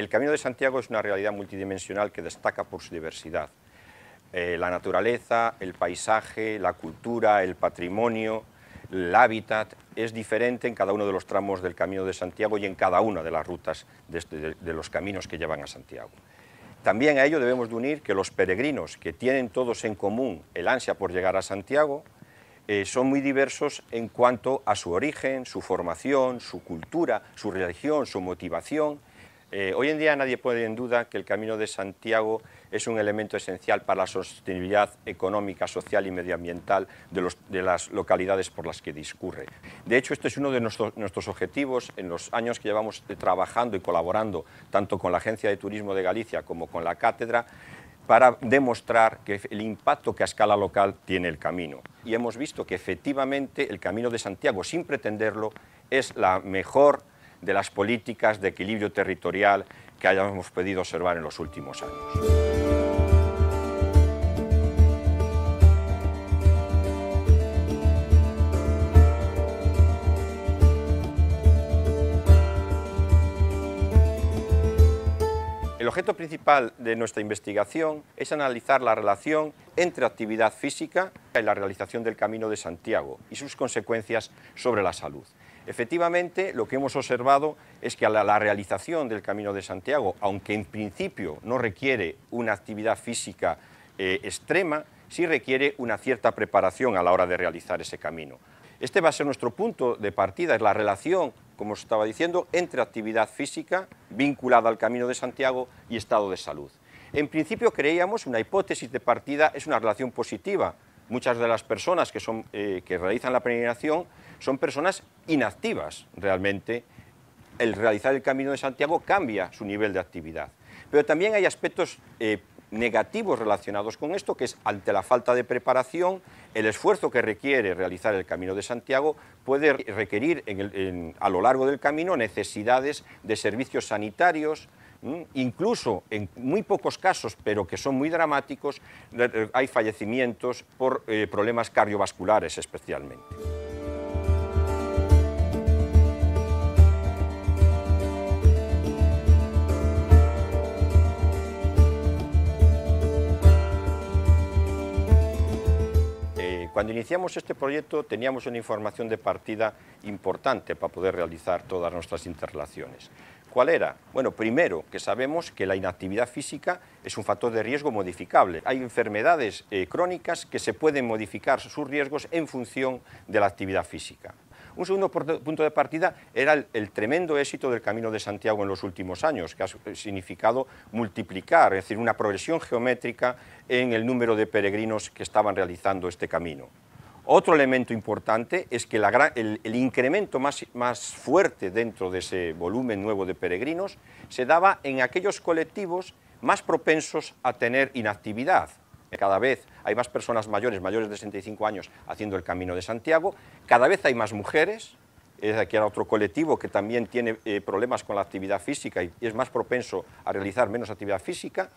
El Camino de Santiago es una realidad multidimensional que destaca por su diversidad. Eh, la naturaleza, el paisaje, la cultura, el patrimonio, el hábitat, es diferente en cada uno de los tramos del Camino de Santiago y en cada una de las rutas de, este, los caminos que llevan a Santiago. También a ello debemos de unir que los peregrinos, que tienen todos en común el ansia por llegar a Santiago, eh, son muy diversos en cuanto a su origen, su formación, su cultura, su religión, su motivación, eh, hoy en día nadie puede en duda que el Camino de Santiago es un elemento esencial para la sostenibilidad económica, social y medioambiental de, las localidades por las que discurre. De hecho, este es uno de nuestros objetivos en los años que llevamos trabajando y colaborando tanto con la Agencia de Turismo de Galicia como con la Cátedra para demostrar que el impacto que a escala local tiene el camino. Y hemos visto que efectivamente el Camino de Santiago, sin pretenderlo, es la mejor de las políticas de equilibrio territorial que hayamos podido observar en los últimos años. El objeto principal de nuestra investigación es analizar la relación entre actividad física y la realización del Camino de Santiago y sus consecuencias sobre la salud. Efectivamente, lo que hemos observado es que la, realización del Camino de Santiago, aunque en principio no requiere una actividad física eh, extrema, sí requiere una cierta preparación a la hora de realizar ese camino. Este va a ser nuestro punto de partida, es la relación, como os estaba diciendo, entre actividad física vinculada al Camino de Santiago y estado de salud. En principio creíamos, una hipótesis de partida es una relación positiva, muchas de las personas eh, que, realizan la peregrinación son personas inactivas realmente. El realizar el Camino de Santiago cambia su nivel de actividad. Pero también hay aspectos eh, negativos relacionados con esto, que es ante la falta de preparación, el esfuerzo que requiere realizar el Camino de Santiago puede requerir a lo largo del camino necesidades de servicios sanitarios, Incluso en muy pocos casos, pero que son muy dramáticos, eh, hay fallecimientos por eh, problemas cardiovasculares especialmente. Eh, cuando iniciamos este proyecto teníamos una información de partida importante para poder realizar todas nuestras interrelaciones. ¿Cuál era? Bueno, primero, que sabemos que la inactividad física es un factor de riesgo modificable. Hay enfermedades eh, crónicas que se pueden modificar sus riesgos en función de la actividad física. Un segundo punto de partida era el, tremendo éxito del Camino de Santiago en los últimos años, que ha significado multiplicar, es decir, una progresión geométrica en el número de peregrinos que estaban realizando este camino. Otro elemento importante es que el, incremento más, fuerte dentro de ese volumen nuevo de peregrinos se daba en aquellos colectivos más propensos a tener inactividad. Cada vez hay más personas mayores, mayores de 65 años, haciendo el Camino de Santiago, cada vez hay más mujeres, es aquí era otro colectivo que también tiene eh, problemas con la actividad física y es más propenso a realizar menos actividad física,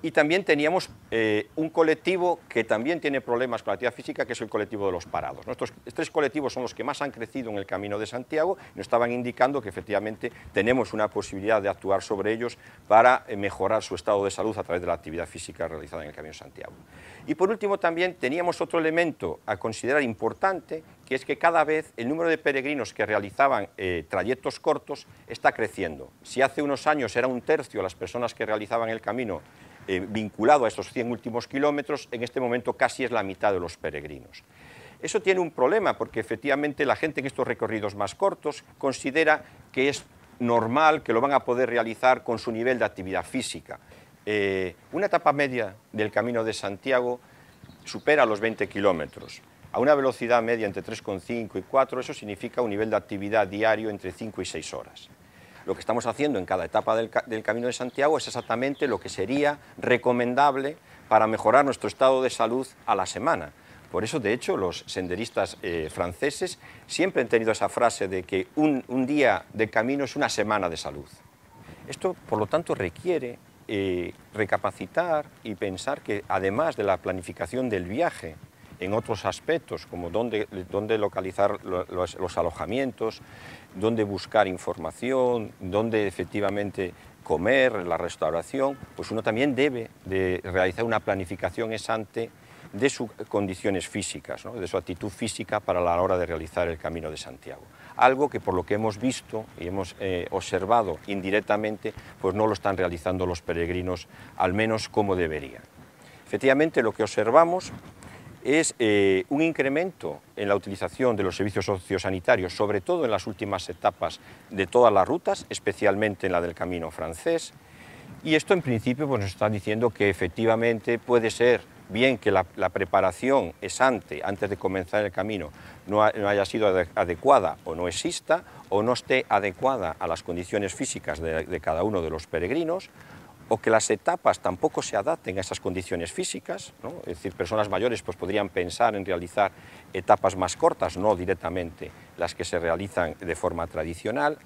y también teníamos eh, un colectivo que también tiene problemas con la actividad física, que es el colectivo de los parados. Estos tres colectivos son los que más han crecido en el Camino de Santiago y nos estaban indicando que efectivamente tenemos una posibilidad de actuar sobre ellos para eh, mejorar su estado de salud a través de la actividad física realizada en el Camino de Santiago. Y por último también teníamos otro elemento a considerar importante, que es que cada vez el número de peregrinos que realizaban eh, trayectos cortos está creciendo. Si hace unos años era un tercio las personas que realizaban el camino eh, vinculado a estos 100 últimos kilómetros, en este momento casi es la mitad de los peregrinos. Eso tiene un problema porque efectivamente la gente en estos recorridos más cortos considera que es normal que lo van a poder realizar con su nivel de actividad física. Eh, una etapa media del Camino de Santiago supera los 20 kilómetros. A una velocidad media entre 3,5 y 4, eso significa un nivel de actividad diario entre 5 y 6 horas lo que estamos haciendo en cada etapa del, Camino de Santiago es exactamente lo que sería recomendable para mejorar nuestro estado de salud a la semana. Por eso, de hecho, los senderistas eh, franceses siempre han tenido esa frase de que un, día de camino es una semana de salud. Esto, por lo tanto, requiere eh, recapacitar y pensar que, además de la planificación del viaje, en otros aspectos, como dónde, localizar los, alojamientos, dónde buscar información, dónde efectivamente comer, la restauración, pues uno también debe de realizar una planificación exante... de sus condiciones físicas, de su actitud física para la hora de realizar el Camino de Santiago. Algo que por lo que hemos visto y hemos eh, observado indirectamente, pues no lo están realizando los peregrinos, al menos como deberían. Efectivamente, lo que observamos es eh, un incremento en la utilización de los servicios sociosanitarios, sobre todo en las últimas etapas de todas las rutas, especialmente en la del camino francés. Y esto en principio pues, nos está diciendo que efectivamente puede ser bien que la, preparación es ante, antes de comenzar el camino, no, haya sido adecuada o no exista, o no esté adecuada a las condiciones físicas de cada uno de los peregrinos, o que las etapas tampoco se adapten a esas condiciones físicas, es decir, personas mayores pues, podrían pensar en realizar etapas más cortas, no directamente las que se realizan de forma tradicional,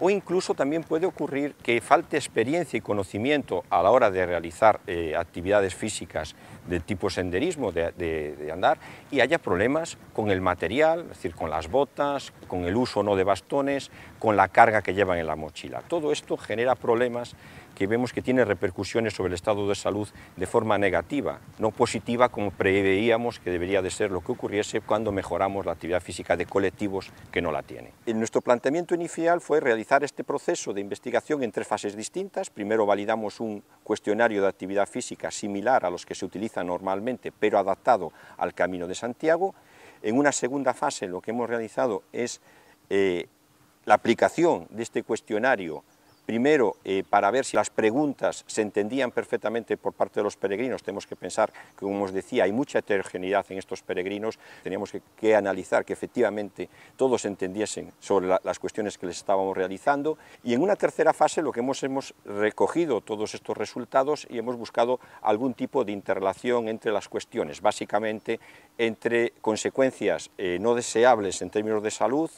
o incluso también puede ocurrir que falte experiencia y conocimiento a la hora de realizar eh, actividades físicas de tipo senderismo, de, de, andar, y haya problemas con el material, es decir, con las botas, con el uso o no de bastones, con la carga que llevan en la mochila. Todo esto genera problemas que vemos que tiene repercusiones sobre el estado de salud de forma negativa, no positiva como preveíamos que debería de ser lo que ocurriese cuando mejoramos la actividad física de colectivos que no la tienen. nuestro planteamiento inicial fue realizar este proceso de investigación en tres fases distintas. Primero validamos un cuestionario de actividad física similar a los que se utilizan normalmente, pero adaptado al Camino de Santiago. En una segunda fase lo que hemos realizado es eh, la aplicación de este cuestionario Primero, eh, para ver si las preguntas se entendían perfectamente por parte de los peregrinos, tenemos que pensar que, como os decía, hay mucha heterogeneidad en estos peregrinos, teníamos que, analizar que efectivamente todos entendiesen sobre las cuestiones que les estábamos realizando. Y en una tercera fase lo que hemos, recogido todos estos resultados y hemos buscado algún tipo de interrelación entre las cuestiones, básicamente entre consecuencias eh, no deseables en términos de salud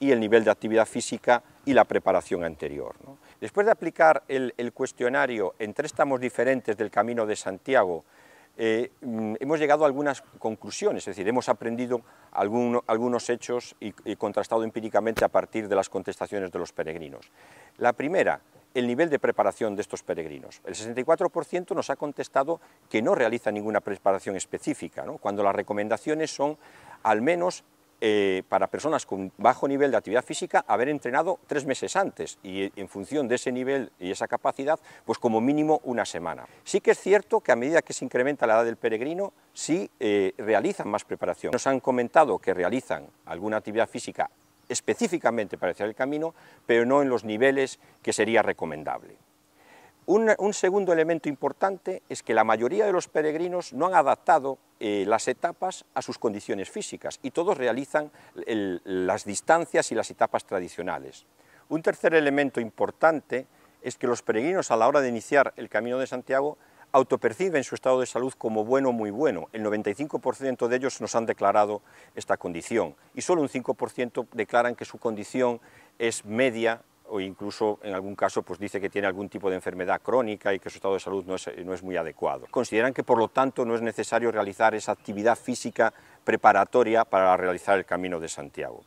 y el nivel de actividad física y la preparación anterior. Después de aplicar el, cuestionario en tres tramos diferentes del Camino de Santiago, eh, mm, hemos llegado a algunas conclusiones, es decir, hemos aprendido algunos hechos y, contrastado empíricamente a partir de las contestaciones de los peregrinos. La primera, el nivel de preparación de estos peregrinos. El 64% nos ha contestado que no realiza ninguna preparación específica, cuando las recomendaciones son al menos eh, para personas con bajo nivel de actividad física haber entrenado tres meses antes y en función de ese nivel y esa capacidad, pues como mínimo una semana. Sí que es cierto que a medida que se incrementa la edad del peregrino, sí eh, realizan más preparación. Nos han comentado que realizan alguna actividad física específicamente para hacer el camino, pero no en los niveles que sería recomendable. Un, segundo elemento importante es que la mayoría de los peregrinos no han adaptado eh, las etapas a sus condiciones físicas y todos realizan las distancias y las etapas tradicionales. Un tercer elemento importante es que los peregrinos a la hora de iniciar el Camino de Santiago autoperciben su estado de salud como bueno o muy bueno. El 95% de ellos nos han declarado esta condición y solo un 5% declaran que su condición es media o incluso en algún caso pues dice que tiene algún tipo de enfermedad crónica y que su estado de salud no es, no es muy adecuado. Consideran que por lo tanto no es necesario realizar esa actividad física preparatoria para realizar el Camino de Santiago.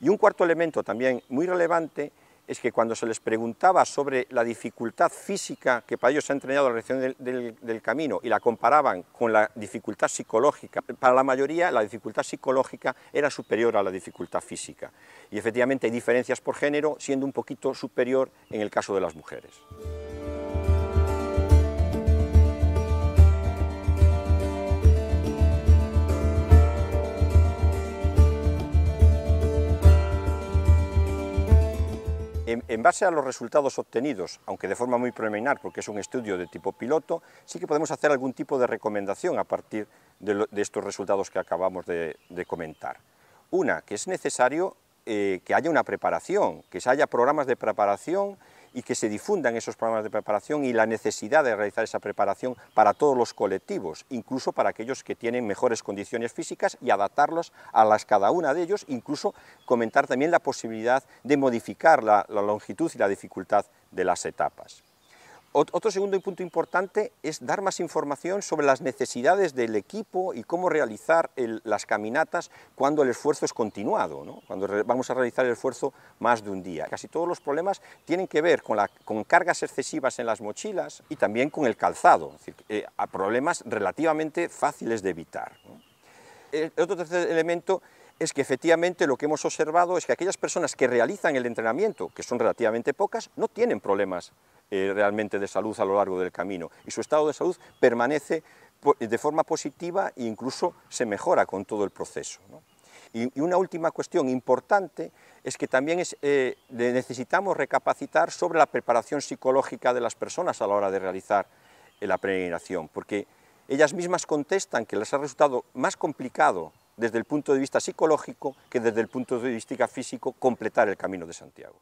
Y un cuarto elemento también muy relevante es que cuando se les preguntaba sobre la dificultad física que para ellos se ha entrenado la reacción del, camino y la comparaban con la dificultad psicológica, para la mayoría la dificultad psicológica era superior a la dificultad física. Y efectivamente hay diferencias por género, siendo un poquito superior en el caso de las mujeres. En, base a los resultados obtenidos, aunque de forma muy preliminar, porque es un estudio de tipo piloto, sí que podemos hacer algún tipo de recomendación a partir de, estos resultados que acabamos de, comentar. Una, que es necesario eh, que haya una preparación, que se haya programas de preparación y que se difundan esos programas de preparación y la necesidad de realizar esa preparación para todos los colectivos, incluso para aquellos que tienen mejores condiciones físicas y adaptarlos a las cada una de ellos, incluso comentar también la posibilidad de modificar la, la longitud y la dificultad de las etapas. Otro segundo punto importante es dar más información sobre las necesidades del equipo y cómo realizar las caminatas cuando el esfuerzo es continuado, cuando vamos a realizar el esfuerzo más de un día. Casi todos los problemas tienen que ver con, cargas excesivas en las mochilas y también con el calzado, eh, problemas relativamente fáciles de evitar. El otro tercer elemento es que efectivamente lo que hemos observado es que aquellas personas que realizan el entrenamiento, que son relativamente pocas, no tienen problemas eh, realmente de salud a lo largo del camino y su estado de salud permanece eh, de forma positiva e incluso se mejora con todo el proceso. Y, una última cuestión importante es que también eh, necesitamos recapacitar sobre la preparación psicológica de las personas a la hora de realizar la peregrinación, porque ellas mismas contestan que les ha resultado más complicado desde el punto de vista psicológico que desde el punto de vista físico completar el Camino de Santiago.